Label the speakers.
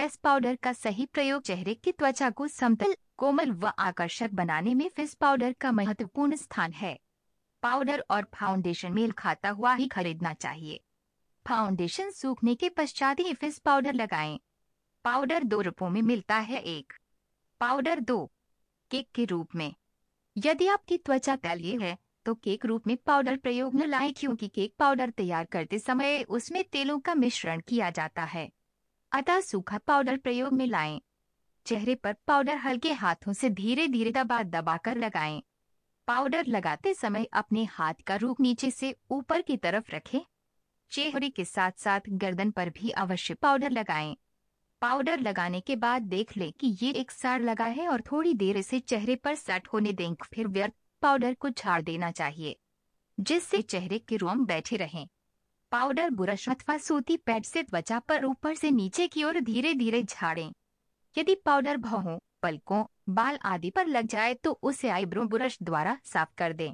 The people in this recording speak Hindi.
Speaker 1: फेस पाउडर का सही प्रयोग चेहरे की त्वचा को समतल कोमल व आकर्षक बनाने में फेस पाउडर का महत्वपूर्ण स्थान है पाउडर और फाउंडेशन मेल खाता हुआ ही खरीदना चाहिए फाउंडेशन सूखने के पश्चात ही फेस पाउडर लगाएं। पाउडर दो रूपों में मिलता है एक पाउडर दो केक के रूप में यदि आपकी त्वचा तैलीय है तो केक रूप में पाउडर प्रयोग न लाएं क्योंकि केक पाउडर तैयार करते समय उसमें तेलों का मिश्रण किया जाता है अतः सूखा पाउडर प्रयोग में लाएं। चेहरे पर पाउडर हल्के हाथों से धीरे धीरे दबा दबाकर लगाए पाउडर लगाते समय अपने हाथ का रूख नीचे से ऊपर की तरफ रखें। चेहरे के साथ साथ गर्दन पर भी अवश्य पाउडर लगाएं। पाउडर लगाने के बाद देख लें कि ये एक सार लगा है और थोड़ी देर इसे चेहरे पर सेट होने दें फिर व्यर्थ पाउडर को झाड़ देना चाहिए जिससे चेहरे के रोम बैठे रहें पाउडर ब्रश अथवा सूती पैड से त्वचा पर ऊपर से नीचे की ओर धीरे धीरे झाड़ें। यदि पाउडर भहों पलकों बाल आदि पर लग जाए तो उसे आईब्रो ब्रश द्वारा साफ कर दें